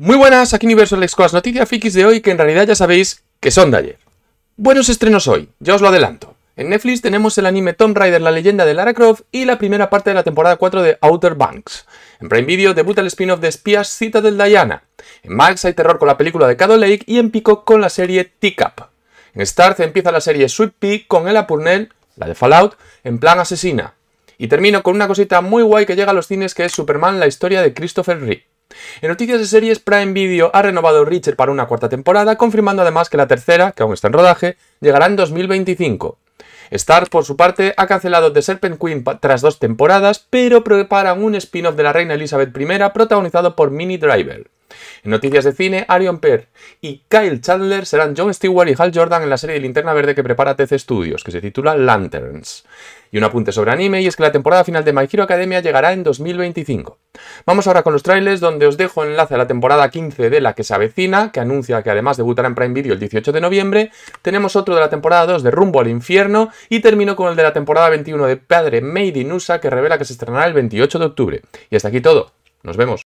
Muy buenas, aquí Universo Alex con noticias fikis de hoy que en realidad ya sabéis que son de ayer. Buenos estrenos hoy, ya os lo adelanto. En Netflix tenemos el anime Tomb Raider la leyenda de Lara Croft y la primera parte de la temporada 4 de Outer Banks. En Prime Video debuta el spin-off de Espías Cita del Diana. En Max hay terror con la película de Cado Lake y en Pico con la serie Teacup. En Starz empieza la serie Sweet Pea con Ella Purnell, la de Fallout, en plan asesina. Y termino con una cosita muy guay que llega a los cines que es Superman la historia de Christopher Reeve. En noticias de series, Prime Video ha renovado Richard para una cuarta temporada, confirmando además que la tercera, que aún está en rodaje, llegará en 2025. Star, por su parte, ha cancelado The Serpent Queen tras dos temporadas, pero preparan un spin-off de la reina Elizabeth I protagonizado por Minnie Driver. En noticias de cine, Arion Per y Kyle Chandler serán John Stewart y Hal Jordan en la serie de Linterna Verde que prepara TC Studios, que se titula Lanterns. Y un apunte sobre anime, y es que la temporada final de My Hero Academia llegará en 2025. Vamos ahora con los trailers, donde os dejo enlace a la temporada 15 de La que se avecina, que anuncia que además debutará en Prime Video el 18 de noviembre. Tenemos otro de la temporada 2 de Rumbo al Infierno, y termino con el de la temporada 21 de Padre Made in USA, que revela que se estrenará el 28 de octubre. Y hasta aquí todo. Nos vemos.